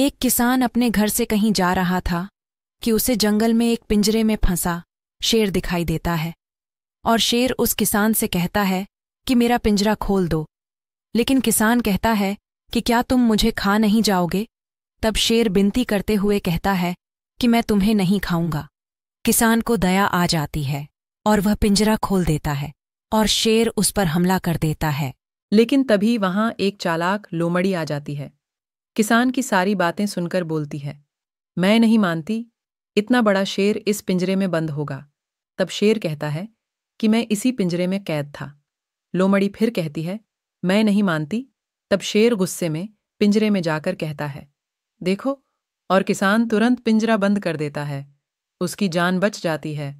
एक किसान अपने घर से कहीं जा रहा था कि उसे जंगल में एक पिंजरे में फंसा शेर दिखाई देता है और शेर उस किसान से कहता है कि मेरा पिंजरा खोल दो लेकिन किसान कहता है कि क्या तुम मुझे खा नहीं जाओगे तब शेर बिनती करते हुए कहता है कि मैं तुम्हें नहीं खाऊंगा किसान को दया आ जाती है और वह पिंजरा खोल देता है और शेर उस पर हमला कर देता है लेकिन तभी वहां एक चालाक लोमड़ी आ जाती है किसान की सारी बातें सुनकर बोलती है मैं नहीं मानती इतना बड़ा शेर इस पिंजरे में बंद होगा तब शेर कहता है कि मैं इसी पिंजरे में कैद था लोमड़ी फिर कहती है मैं नहीं मानती तब शेर गुस्से में पिंजरे में जाकर कहता है देखो और किसान तुरंत पिंजरा बंद कर देता है उसकी जान बच जाती है